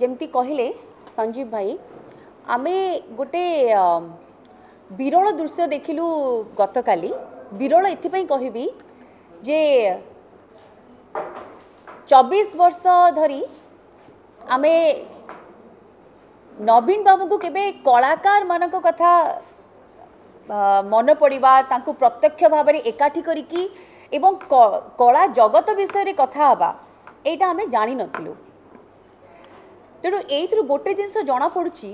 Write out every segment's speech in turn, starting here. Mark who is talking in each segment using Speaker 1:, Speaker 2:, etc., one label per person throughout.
Speaker 1: ଯେମିତି କହିଲେ ସଞ୍ଜୀବ ଭାଇ ଆମେ ଗୋଟେ ବିରଳ ଦୃଶ୍ୟ ଦେଖିଲୁ ଗତକାଲି ବିରଳ ଏଥିପାଇଁ କହିବି ଯେ ଚବିଶ ବର୍ଷ ଧରି ଆମେ ନବୀନ ବାବୁଙ୍କୁ କେବେ କଳାକାରମାନଙ୍କ କଥା ମନେ ପଡ଼ିବା ତାଙ୍କୁ ପ୍ରତ୍ୟକ୍ଷ ଭାବରେ ଏକାଠି କରିକି ଏବଂ କଳା ଜଗତ ବିଷୟରେ କଥା ହେବା ଏଇଟା ଆମେ ଜାଣିନଥିଲୁ ତେଣୁ ଏଇଥିରୁ ଗୋଟେ ଜିନିଷ ଜଣାପଡ଼ୁଛି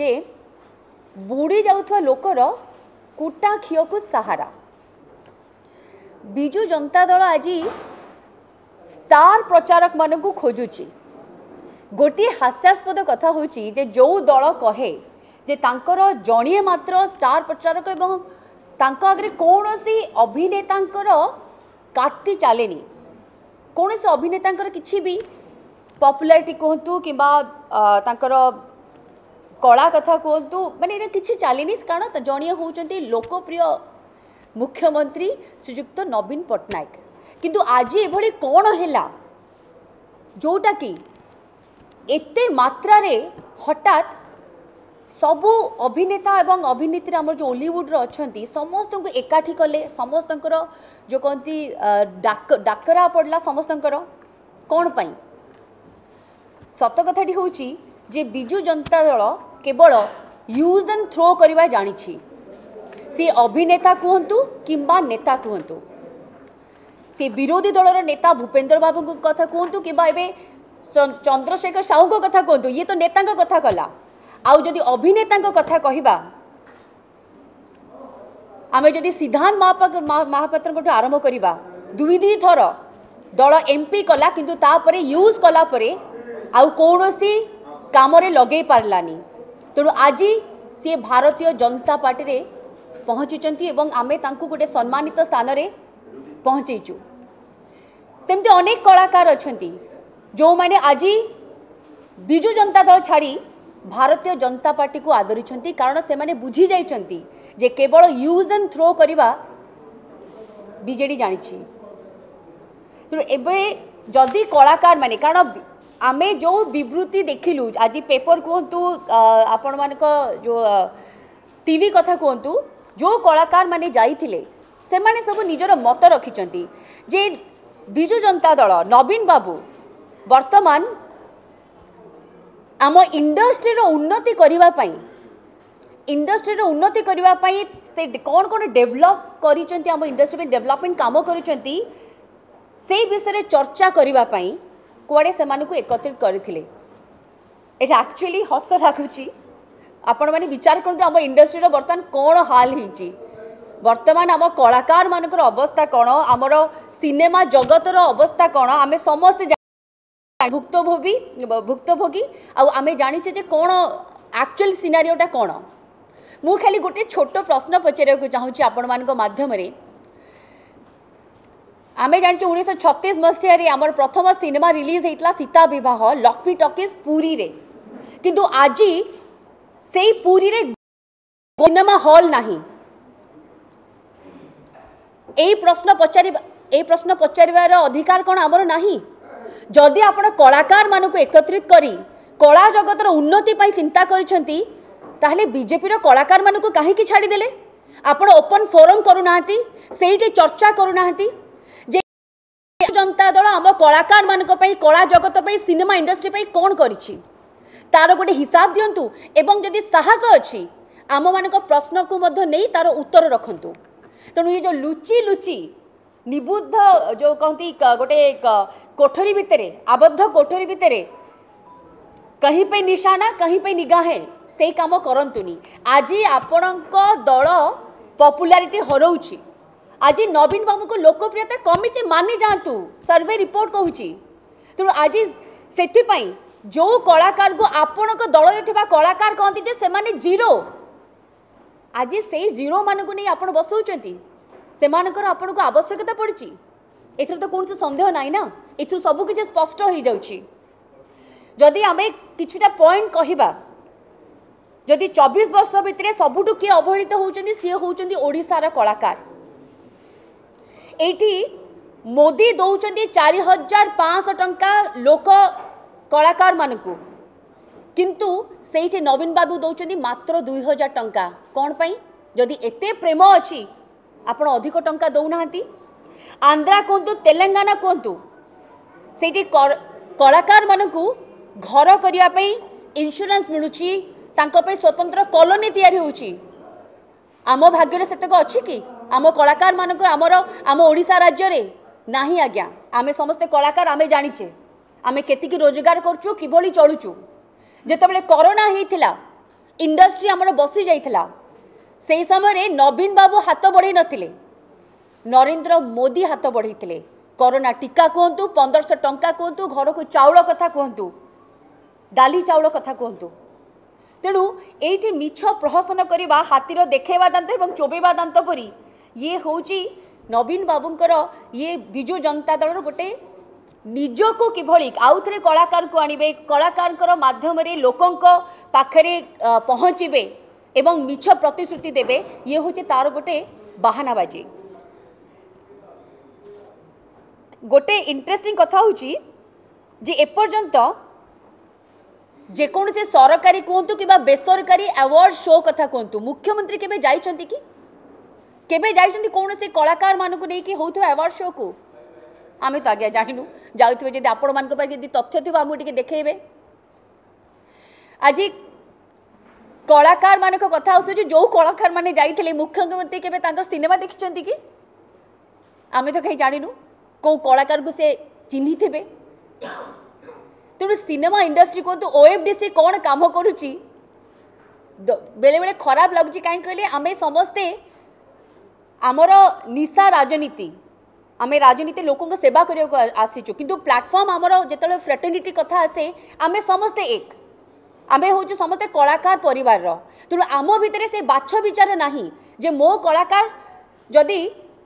Speaker 1: ଯେ ବୁଡ଼ି ଯାଉଥିବା ଲୋକର କୁଟା ଖିଅକୁ ସାହାରା ବିଜୁ ଜନତା ଦଳ ଆଜି ଷ୍ଟାର ପ୍ରଚାରକମାନଙ୍କୁ ଖୋଜୁଛି ଗୋଟିଏ ହାସ୍ୟାସ୍ପଦ କଥା ହେଉଛି ଯେ ଯେଉଁ ଦଳ କହେ ଯେ ତାଙ୍କର ଜଣିଏ ମାତ୍ର ଷ୍ଟାର ପ୍ରଚାରକ ଏବଂ ତାଙ୍କ ଆଗରେ କୌଣସି ଅଭିନେତାଙ୍କର କାଟି ଚାଲେନି କୌଣସି ଅଭିନେତାଙ୍କର କିଛି ବି ପପୁଲାରିଟି କୁହନ୍ତୁ କିମ୍ବା ତାଙ୍କର କଳା କଥା କୁହନ୍ତୁ ମାନେ ଏଇଟା କିଛି ଚାଲିନି କାରଣ ଜଣିଏ ହେଉଛନ୍ତି ଲୋକପ୍ରିୟ ମୁଖ୍ୟମନ୍ତ୍ରୀ ଶ୍ରୀଯୁକ୍ତ ନବୀନ ପଟ୍ଟନାୟକ କିନ୍ତୁ ଆଜି ଏଭଳି କ'ଣ ହେଲା ଯେଉଁଟାକି ଏତେ ମାତ୍ରାରେ ହଠାତ୍ ସବୁ ଅଭିନେତା ଏବଂ ଅଭିନେତ୍ରୀ ଆମର ଯେଉଁ ଓଲିଉଡ଼ର ଅଛନ୍ତି ସମସ୍ତଙ୍କୁ ଏକାଠି କଲେ ସମସ୍ତଙ୍କର ଯେଉଁ କହନ୍ତି ଡାକରା ପଡ଼ିଲା ସମସ୍ତଙ୍କର କ'ଣ ପାଇଁ ସତ କଥାଟି ହେଉଛି ଯେ ବିଜୁ ଜନତା ଦଳ କେବଳ ୟୁଜ୍ ଆଣ୍ଡ ଥ୍ରୋ କରିବା ଜାଣିଛି ସେ ଅଭିନେତା କୁହନ୍ତୁ କିମ୍ବା ନେତା କୁହନ୍ତୁ ସେ ବିରୋଧୀ ଦଳର ନେତା ଭୂପେନ୍ଦ୍ର ବାବୁଙ୍କ କଥା କୁହନ୍ତୁ କିମ୍ବା ଏବେ ଚନ୍ଦ୍ରଶେଖର ସାହୁଙ୍କ କଥା କୁହନ୍ତୁ ଇଏ ତ ନେତାଙ୍କ କଥା କଲା ଆଉ ଯଦି ଅଭିନେତାଙ୍କ କଥା କହିବା ଆମେ ଯଦି ସିଦ୍ଧାନ୍ତ ମହାପାତ୍ରଙ୍କଠୁ ଆରମ୍ଭ କରିବା ଦୁଇ ଦୁଇ ଥର ଦଳ ଏମ୍ପି କଲା କିନ୍ତୁ ତାପରେ ୟୁଜ୍ କଲା ପରେ ଆଉ କୌଣସି କାମରେ ଲଗେଇ ପାରିଲାନି ତେଣୁ ଆଜି ସିଏ ଭାରତୀୟ ଜନତା ପାର୍ଟିରେ ପହଞ୍ଚିଛନ୍ତି ଏବଂ ଆମେ ତାଙ୍କୁ ଗୋଟେ ସମ୍ମାନିତ ସ୍ଥାନରେ ପହଞ୍ଚେଇଛୁ ସେମିତି ଅନେକ କଳାକାର ଅଛନ୍ତି ଯେଉଁମାନେ ଆଜି ବିଜୁ ଜନତା ଦଳ ଛାଡ଼ି ଭାରତୀୟ ଜନତା ପାର୍ଟିକୁ ଆଦରିଛନ୍ତି କାରଣ ସେମାନେ ବୁଝି ଯାଇଛନ୍ତି ଯେ କେବଳ ୟୁଜ୍ ଆଣ୍ଡ ଥ୍ରୋ କରିବା ବିଜେଡ଼ି ଜାଣିଛି ତେଣୁ ଏବେ ଯଦି କଳାକାରମାନେ କାରଣ ଆମେ ଯେଉଁ ବିବୃତ୍ତି ଦେଖିଲୁ ଆଜି ପେପର କୁହନ୍ତୁ ଆପଣମାନଙ୍କ ଯେଉଁ ଟିଭି କଥା କୁହନ୍ତୁ ଯେଉଁ କଳାକାରମାନେ ଯାଇଥିଲେ ସେମାନେ ସବୁ ନିଜର ମତ ରଖିଛନ୍ତି ଯେ ବିଜୁ ଜନତା ଦଳ ନବୀନ ବାବୁ ବର୍ତ୍ତମାନ ଆମ ଇଣ୍ଡଷ୍ଟ୍ରିର ଉନ୍ନତି କରିବା ପାଇଁ ଇଣ୍ଡଷ୍ଟ୍ରିର ଉନ୍ନତି କରିବା ପାଇଁ ସେ କ'ଣ କ'ଣ ଡେଭଲପ୍ କରିଛନ୍ତି ଆମ ଇଣ୍ଡଷ୍ଟ୍ରି ପାଇଁ ଡେଭଲପମେଣ୍ଟ କାମ କରିଛନ୍ତି ସେଇ ବିଷୟରେ ଚର୍ଚ୍ଚା କରିବା ପାଇଁ କୁଆଡ଼େ ସେମାନଙ୍କୁ ଏକତ୍ରିତ କରିଥିଲେ ଏଇଟା ଆକ୍ଚୁଆଲି ହସ ଲାଗୁଛି ଆପଣମାନେ ବିଚାର କରନ୍ତୁ ଆମ ଇଣ୍ଡଷ୍ଟ୍ରିର ବର୍ତ୍ତମାନ କ'ଣ ହାଲ ହେଇଛି ବର୍ତ୍ତମାନ ଆମ କଳାକାରମାନଙ୍କର ଅବସ୍ଥା କ'ଣ ଆମର ସିନେମା ଜଗତର ଅବସ୍ଥା କ'ଣ ଆମେ ସମସ୍ତେ ଭୁକ୍ତଭୋଗୀ ଭୁକ୍ତଭୋଗୀ ଆଉ ଆମେ ଜାଣିଛେ ଯେ କ'ଣ ଆକ୍ଚୁଆଲ ସିନାରିଓଟା କ'ଣ ମୁଁ ଖାଲି ଗୋଟେ ଛୋଟ ପ୍ରଶ୍ନ ପଚାରିବାକୁ ଚାହୁଁଛି ଆପଣମାନଙ୍କ ମାଧ୍ୟମରେ आम जानचु उन्नीस छतीस मसीह प्रथम सिनेमा रिलीज होता सीता बहुत लक्ष्मी टकिज पुरी रे किंतु आज से पुरी रे सिनेमा हॉल नाही এই প্রশ্ন পচারিবা এই প্রশ্ন পচারিবার অধিকার কোণ আমার না যদি আপনার কলাকার মানুষ একত্রিত করে কলা জগতর উন্নতি পাই চিন্তা করছেন তাহলে বিজেপির কলাকার মানুষ কাহিকি ছাড়িদেলে আপনার ওপন ফোরম করু না সেইটি চর্চা করু না জনতা দল আম কলাকার মানুষ কলা জগত সিনেমা ইন্ডস্ট্রি কোণ করেছি তার গোটে হিসাব দিও এবং যদি সাহস অনেক আম মানক নেই তার উত্তর রখন্তু তেমন ইয়ে যে লুচি লুচি নিবুদ্ধ যে কে গোটে কোঠরি ভিতরে আবদ্ধ কোঠরি ভিতরে কহি নিশানা কহি নিগাহে সেই কাম করতুনি আজি আপনার দল পপুলারিটি হরৌছি আজি ନବୀନ ବାବୁଙ୍କୁ ଲୋକପ୍ରିୟତା କମିଛି ମାନି ଯାଆନ୍ତୁ ସର୍ଭେ ରିପୋର୍ଟ କହୁଛି ତେଣୁ ଆଜି ସେଥିପାଇଁ ଯେଉଁ କଳାକାରକୁ ଆପଣଙ୍କ ଦଳରେ ଥିବା କଳାକାର କହନ୍ତି ଯେ ସେମାନେ ଜିରୋ ଆଜି ସେଇ ଜିରୋମାନଙ୍କୁ ନେଇ ଆପଣ ବସାଉଛନ୍ତି ସେମାନଙ୍କର ଆପଣଙ୍କୁ ଆବଶ୍ୟକତା ପଡ଼ିଛି ଏଥିରେ ତ କୌଣସି ସନ୍ଦେହ ନାହିଁ ନା ଏଥିରୁ ସବୁ କିଛି ସ୍ପଷ୍ଟ ହୋଇଯାଉଛି ଯଦି ଆମେ କିଛିଟା ପଏଣ୍ଟ କହିବା ଯଦି ଚବିଶ ବର୍ଷ ଭିତରେ ସବୁଠୁ କିଏ ଅବହେଳିତ ହେଉଛନ୍ତି ସିଏ ହେଉଛନ୍ତି ଓଡ଼ିଶାର କଳାକାର এইটি মোদি দৌঁতে চারি হাজার পাঁচশহ টঙ্কা লোক কলাকার মানুষ কিন্তু সেইটি নবীন বাবু দৌঁতে মাত্র দুই হাজার টঙ্কা কম পাই যদি এতে প্রেম অছি ଆପଣ ଅଧିକ ଟଙ୍କା ଦେଉନାହାନ୍ତି ଆନ୍ଧ୍ରା କୁହନ୍ତୁ ତେଲେଙ୍ଗାନା କୁହନ୍ତୁ ସେଇଠି କଳାକାରମାନଙ୍କୁ ଘର କରିବା ପାଇଁ ଇନ୍ସୁରାନ୍ସ ମିଳୁଛି ତାଙ୍କ ପାଇଁ ସ୍ୱତନ୍ତ୍ର କଲୋନି ତିଆରି ହେଉଛି ଆମ ଭାଗ୍ୟରେ ସେତକ ଅଛି କି ଆମ କଳାକାରମାନଙ୍କର ଆମର ଆମ ଓଡ଼ିଶା ରାଜ୍ୟରେ ନାହିଁ ଆଜ୍ଞା ଆମେ ସମସ୍ତେ କଳାକାର ଆମେ ଜାଣିଛେ ଆମେ କେତିକି ରୋଜଗାର କରୁଛୁ କିଭଳି ଚଳୁଛୁ ଯେତେବେଳେ କରୋନା ହେଇଥିଲା ଇଣ୍ଡଷ୍ଟ୍ରି ଆମର ବସି ଯାଇଥିଲା ସେହି ସମୟରେ ନବୀନ ବାବୁ ହାତ ବଢ଼େଇ ନଥିଲେ ନରେନ୍ଦ୍ର ମୋଦି ହାତ ବଢ଼େଇଥିଲେ କରୋନା ଟିକା କୁହନ୍ତୁ ପନ୍ଦରଶହ ଟଙ୍କା କୁହନ୍ତୁ ଘରକୁ ଚାଉଳ କଥା କୁହନ୍ତୁ ଡାଲି ଚାଉଳ କଥା କୁହନ୍ତୁ ତେଣୁ ଏଇଠି ମିଛ ପ୍ରହସନ କରିବା ହାତୀର ଦେଖେଇବା ଦାନ୍ତ ଏବଂ ଚୋବେଇବା ଦାନ୍ତ ପରି ଇଏ ହେଉଛି ନବୀନ ବାବୁଙ୍କର ଇଏ ବିଜୁ ଜନତା ଦଳର ଗୋଟେ ନିଜକୁ କିଭଳି ଆଉଥରେ କଳାକାରଙ୍କୁ ଆଣିବେ କଳାକାରଙ୍କର ମାଧ୍ୟମରେ ଲୋକଙ୍କ ପାଖରେ ପହଞ୍ଚିବେ ଏବଂ ମିଛ ପ୍ରତିଶ୍ରୁତି ଦେବେ ଇଏ ହେଉଛି ତାର ଗୋଟେ ବାହାନାବାଜି ଗୋଟେ ଇଣ୍ଟରେଷ୍ଟିଂ କଥା ହେଉଛି ଯେ ଏପର୍ଯ୍ୟନ୍ତ ଯେକୌଣସି ସରକାରୀ କୁହନ୍ତୁ କିମ୍ବା ବେସରକାରୀ ଆୱାର୍ଡ଼ ଶୋ କଥା କୁହନ୍ତୁ ମୁଖ୍ୟମନ୍ତ୍ରୀ କେବେ ଯାଇଛନ୍ତି କି କେବେ ଯାଇଛନ୍ତି କୌଣସି କଳାକାରମାନଙ୍କୁ ନେଇକି ହେଉଥିବା ଆୱାର୍ଡ଼ ଶୋ'କୁ ଆମେ ତ ଆଜ୍ଞା ଜାଣିନୁ ଯାଉଥିବେ ଯଦି ଆପଣମାନଙ୍କ ପାଇଁ ଯଦି ତଥ୍ୟ ଥିବ ଆମକୁ ଟିକେ ଦେଖେଇବେ ଆଜି କଳାକାରମାନଙ୍କ କଥା ଆସୁଛି ଯେଉଁ କଳାକାରମାନେ ଯାଇଥିଲେ ମୁଖ୍ୟମନ୍ତ୍ରୀ କେବେ ତାଙ୍କର ସିନେମା ଦେଖିଛନ୍ତି କି ଆମେ ତ କେହି ଜାଣିନୁ କେଉଁ କଳାକାରଙ୍କୁ ସେ ଚିହ୍ନିଥିବେ ତେଣୁ ସିନେମା ଇଣ୍ଡଷ୍ଟ୍ରି କୁହନ୍ତୁ ଓଏଫ୍ଡିସି କ'ଣ କାମ କରୁଛି ବେଳେବେଳେ ଖରାପ ଲାଗୁଛି କାହିଁକି କହିଲେ ଆମେ ସମସ୍ତେ ଆମର ନିଶା ରାଜନୀତି ଆମେ ରାଜନୀତି ଲୋକଙ୍କ ସେବା କରିବାକୁ ଆସିଛୁ କିନ୍ତୁ ପ୍ଲାଟଫର୍ମ ଆମର ଯେତେବେଳେ ଫ୍ରେଟର୍ନିଟି କଥା ଆସେ ଆମେ ସମସ୍ତେ ଏକ ଆମେ ହେଉଛୁ ସମସ୍ତେ କଳାକାର ପରିବାରର ତେଣୁ ଆମ ଭିତରେ ସେ ବାଛ ବିଚାର ନାହିଁ ଯେ ମୋ କଳାକାର ଯଦି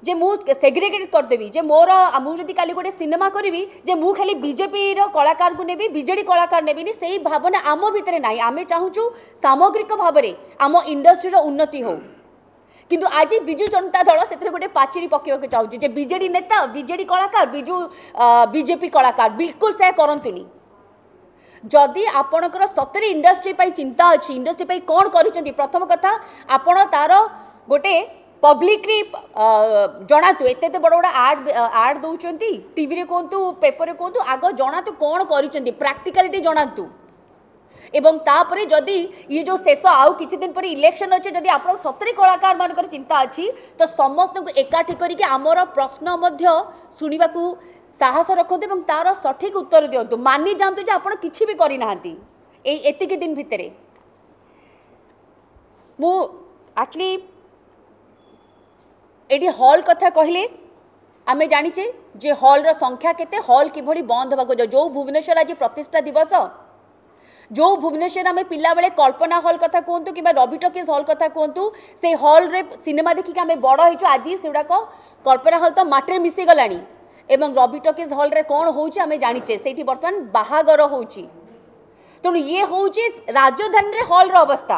Speaker 1: ଯେ ମୁଁ ସେଗ୍ରିଗେଟ୍ କରିଦେବି ଯେ ମୋର ମୁଁ ଯଦି କାଲି ଗୋଟେ ସିନେମା କରିବି ଯେ ମୁଁ ଖାଲି ବିଜେପିର କଳାକାରଙ୍କୁ ନେବି ବିଜେଡ଼ି କଳାକାର ନେବିନି ସେଇ ଭାବନା ଆମ ଭିତରେ ନାହିଁ ଆମେ ଚାହୁଁଛୁ ସାମଗ୍ରିକ ଭାବରେ ଆମ ଇଣ୍ଡଷ୍ଟ୍ରିର ଉନ୍ନତି ହେଉ কিন্তু আজি ବିଜୁ ଜନତା ଦଳ ସେଥିରେ ଗୋଟେ ପାଚେରୀ ପକେଇବାକୁ ଚାହୁଁଛି ଯେ ବିଜେଡି ନେତା ବିଜେଡି କଳାକାର ବିଜୁ ବିଜେପି କଳାକାର ବିଲକୁଲ ସେ କରନ୍ତୁନି ଯଦି ଆପଣଙ୍କର ସତରେ ଇଣ୍ଡଷ୍ଟ୍ରି ପାଇଁ ଚିନ୍ତା ଅଛି ଇଣ୍ଡଷ୍ଟ୍ରି ପାଇଁ କ'ଣ କରିଛନ୍ତି ପ୍ରଥମ କଥା ଆପଣ ତାର ଗୋଟେ ପବ୍ଲିକଲି ଜଣାନ୍ତୁ ଏତେ ଏତେ ବଡ଼ ବଡ଼ ଆଡ୍ ଆଡ୍ ଦେଉଛନ୍ତି ଟିଭିରେ କୁହନ୍ତୁ ପେପରରେ କୁହନ୍ତୁ ଆଗ ଜଣାନ୍ତୁ କ'ଣ କରିଛନ୍ତି ପ୍ରାକ୍ଟିକାଲିଟି ଜଣାନ୍ତୁ এবং তাপরে যদি ইয়ে যে শেষ আউ কিছু দিন পরে ইলেকশন অছে যদি আপনার সতরে কলাকার মানকর চিন্তা আছে তো সমস্ত একাঠি করিকি আমার প্রশ্ন মধ্য শুণবাকু সাহস রাখতু এবং তার সঠিক উত্তর দিও মানি যাতে যে আপনার কিছু বি করে না এই এতিকি দিন ভিতরে মু আক্চুয়ালি এটি হল কথা কহিলে আমি জাঁচে যে হলর সংখ্যা কেতে হল কিভাবে বন্ধ হওয়া যে ভুবনেশ্বর আজ প্রতিষ্ঠা দিবস जो भुवनेश्वर आम पिलाबे कल्पना हल कथा कहतु कि रवि टकिज हल कथा कहतु से हल्रे सिनेमा देखिक आम बड़ हो आज सेगुड़ाक कल्पना हल तो मटे मिशीगला এবং রবি টকিজ হলরে কোণ হচ্ছে আমি জাঁচে সেইটি বর্তমান বাহাগর হচ্ছে তেমন ইয়ে হচ্ছে রাজধানী হলর অবস্থা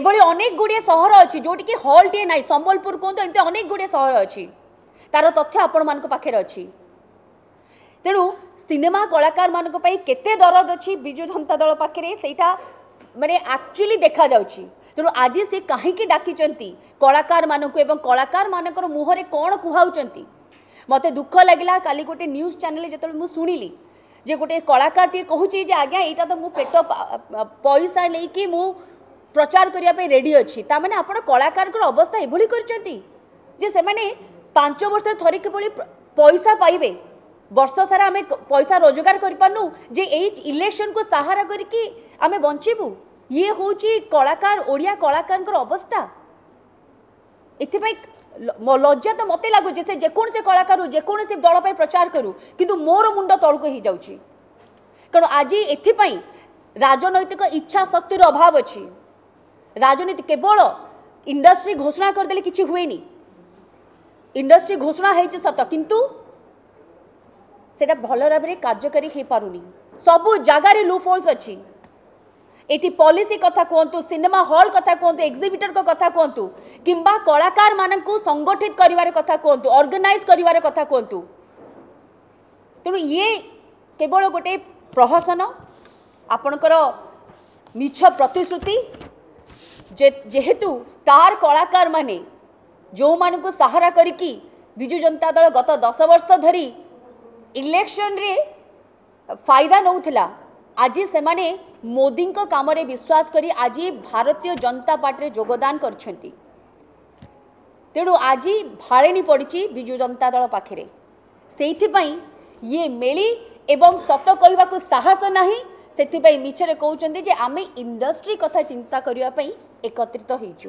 Speaker 1: এভাবে অনেক গুড়িয়ে সহর অছি যেটি কি হল টিয়ে নাই সম্বলপুর কুহতু এমনি অনেক গুড়িয়ে সহর অছি তার তথ্য আপনার পাখে অছি তেমন ସିନେମା କଳାକାରମାନଙ୍କ ପାଇଁ କେତେ ଦରଦ ଅଛି ବିଜୁ ଜନତା ଦଳ ପାଖରେ ସେଇଟା ମାନେ ଆକ୍ଚୁଆଲି ଦେଖାଯାଉଛି ତେଣୁ ଆଜି ସେ କାହିଁକି ଡାକିଛନ୍ତି କଳାକାରମାନଙ୍କୁ ଏବଂ କଳାକାରମାନଙ୍କର ମୁହଁରେ କ'ଣ କୁହାଉଛନ୍ତି ମୋତେ ଦୁଃଖ ଲାଗିଲା କାଲି ଗୋଟେ ନ୍ୟୁଜ୍ ଚ୍ୟାନେଲ୍ ଯେତେବେଳେ ମୁଁ ଶୁଣିଲି ଯେ ଗୋଟେ କଳାକାରଟିଏ କହୁଛି ଯେ ଆଜ୍ଞା ଏଇଟା ତ ମୁଁ ପେଟ ପଇସା ନେଇକି ମୁଁ ପ୍ରଚାର କରିବା ପାଇଁ ରେଡ଼ି ଅଛି ତା ମାନେ ଆପଣ କଳାକାରଙ୍କର ଅବସ୍ଥା ଏଭଳି କରିଛନ୍ତି ଯେ ସେମାନେ ପାଞ୍ଚ ବର୍ଷରେ ଥରେ କିଭଳି ପଇସା ପାଇବେ বর্ষ সারা আমি পয়সা রোজগার করে পানু যে এই ইলেকশন কু সাহারা করিকি আমি বঞ্চবু ইয়ে হচ্ছে কলাকার ওড়িয়া কলাকার অবস্থা এথিপাই লজ্জা তো মতো লাগুছে সে যেকোনসি কলাকার হো যেকোনসি দল পাই প্রচার করু কিন্তু মোর মুন্ড তলকু হয়ে যাচ্ছি কারণ আজি এথিপাই রাজনৈতিক ইচ্ছা শক্তির অভাব অছি কেবল ইন্ডস্ট্রি ঘোষণা করেদেলে কিছু হুয়েনি ইন্ডস্ট্রি ঘোষণা হয়েছে সত কিন্তু সেটা ভালো ভাবে কার্যকারী হয়েপারুনি সবু জায়গায় লুফোলস অছি এটি পলিসি কথা কুহতু সিনেমা হল কথা কুহতু এক্সিবিটর কথা কুহতু কিংবা কলাকার মানুষ সংগঠিত করিবার কথা কুহতু অর্গানাইজ করিবার কথা কুহতু তেমন ইয়ে কেবল গোটে প্রহসন আপনার মিছ প্রতিশ্রুতি যেহেতু স্টার কলাকার মানে যে সাহারা করি বিজু জনতা দল গত দশ বর্ষ ধরি ইলেকশনরে ফাইদা নেউলা আজি সেমানে মোদিঙ্ক কামরে বিশ্বাস করে আজি ভারতীয় জনতা পার্টিরে যোগদান করছেন তেণু আজি ভাড়েনি পড়ছে বিজু জনতা দল পাখে সেইপাই ইয়ে মেলি এবং সত কহবাক সাহস না ସେଥିପାଇଁ ମିଛରେ କହୁଛନ୍ତି ଯେ ଆମେ ଇଣ୍ଡଷ୍ଟ୍ରି କଥା ଚିନ୍ତା କରିବା ପାଇଁ ଏକତ୍ରିତ ହେଇଛୁ